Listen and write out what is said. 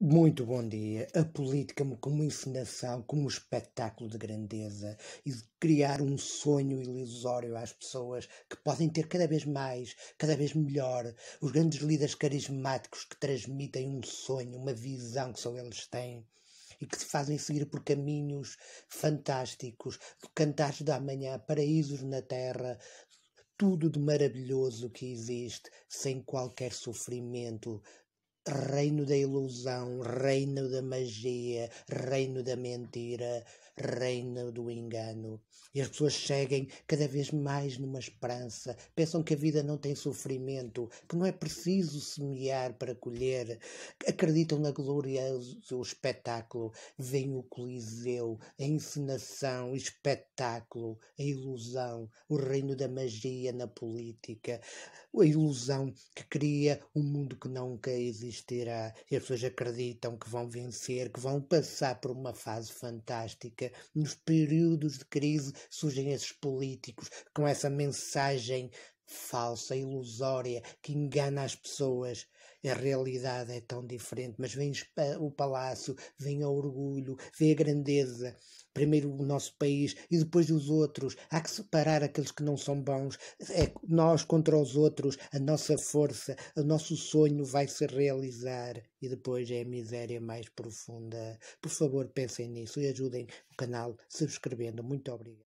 Muito bom dia. A política como encenação, como espetáculo de grandeza e de criar um sonho ilusório às pessoas que podem ter cada vez mais, cada vez melhor. Os grandes líderes carismáticos que transmitem um sonho, uma visão que só eles têm e que se fazem seguir por caminhos fantásticos, cantares da manhã, paraísos na terra, tudo de maravilhoso que existe, sem qualquer sofrimento, reino da ilusão, reino da magia, reino da mentira, reino do engano. E as pessoas seguem cada vez mais numa esperança, pensam que a vida não tem sofrimento, que não é preciso semear para colher, acreditam na glorioso do espetáculo, vem o Coliseu, a encenação, o espetáculo, a ilusão, o reino da magia na política, a ilusão que cria um mundo que nunca existe resistir E as pessoas acreditam que vão vencer, que vão passar por uma fase fantástica. Nos períodos de crise surgem esses políticos com essa mensagem falsa, ilusória, que engana as pessoas. A realidade é tão diferente, mas vem o palácio, vem o orgulho, vem a grandeza. Primeiro o nosso país e depois os outros. Há que separar aqueles que não são bons. É nós contra os outros. A nossa força, o nosso sonho vai se realizar. E depois é a miséria mais profunda. Por favor, pensem nisso e ajudem o canal subscrevendo. Muito obrigado.